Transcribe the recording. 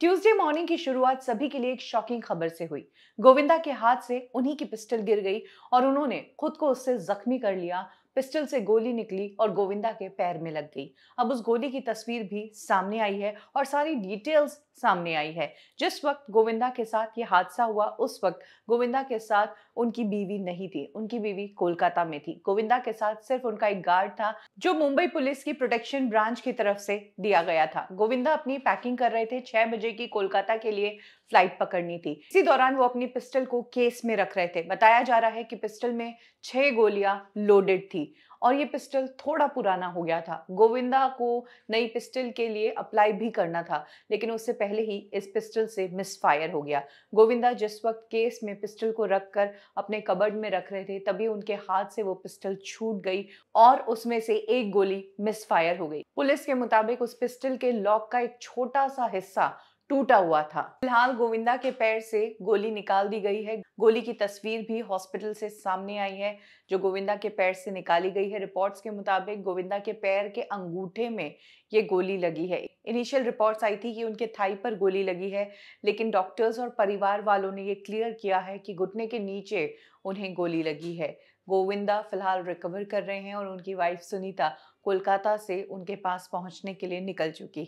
Tuesday morning की शुरुआत सभी के लिए एक शॉकिंग खबर से हुई गोविंदा के हाथ से उन्हीं की पिस्टल गिर गई और उन्होंने खुद को उससे जख्मी कर लिया पिस्टल से गोली निकली और गोविंदा के पैर में लग गई अब उस गोली की तस्वीर भी सामने आई है और सारी डिटेल्स सामने आई है जिस वक्त गोविंदा के साथ ये हादसा हुआ उस वक्त गोविंदा के साथ उनकी बीवी नहीं थी उनकी बीवी कोलकाता में थी गोविंदा के साथ सिर्फ उनका एक गार्ड था जो मुंबई पुलिस की प्रोटेक्शन ब्रांच की तरफ से दिया गया था गोविंदा अपनी पैकिंग कर रहे थे छह बजे की कोलकाता के लिए फ्लाइट पकड़नी थी इसी दौरान वो अपनी पिस्टल को केस में रख रहे थे बताया जा रहा है कि पिस्टल में छह गोलियां लोडेड थी थी और ये पिस्टल थोड़ा पुराना हो गया था गोविंदा को नई पिस्टल के लिए अप्लाई भी करना था लेकिन उससे पहले ही इस पिस्टल से मिसफायर हो गया गोविंदा जिस वक्त केस में पिस्टल को रख कर अपने कबर्ड में रख रहे थे तभी उनके हाथ से वो पिस्टल छूट गई और उसमें से एक गोली मिसफायर हो गई पुलिस के मुताबिक उस पिस्टल के लॉक का एक छोटा सा हिस्सा टूटा हुआ था फिलहाल गोविंदा के पैर से गोली निकाल दी गई है गोली की तस्वीर भी हॉस्पिटल से सामने आई है जो गोविंदा के पैर से निकाली गई है रिपोर्ट्स के मुताबिक गोविंदा के पैर के अंगूठे में ये गोली लगी है इनिशियल रिपोर्ट्स आई थी कि उनके थाई पर गोली लगी है लेकिन डॉक्टर्स और परिवार वालों ने ये क्लियर किया है कि घुटने के नीचे उन्हें गोली लगी है गोविंदा फिलहाल रिकवर कर रहे हैं और उनकी वाइफ सुनीता कोलकाता से उनके पास पहुंचने के लिए निकल चुकी है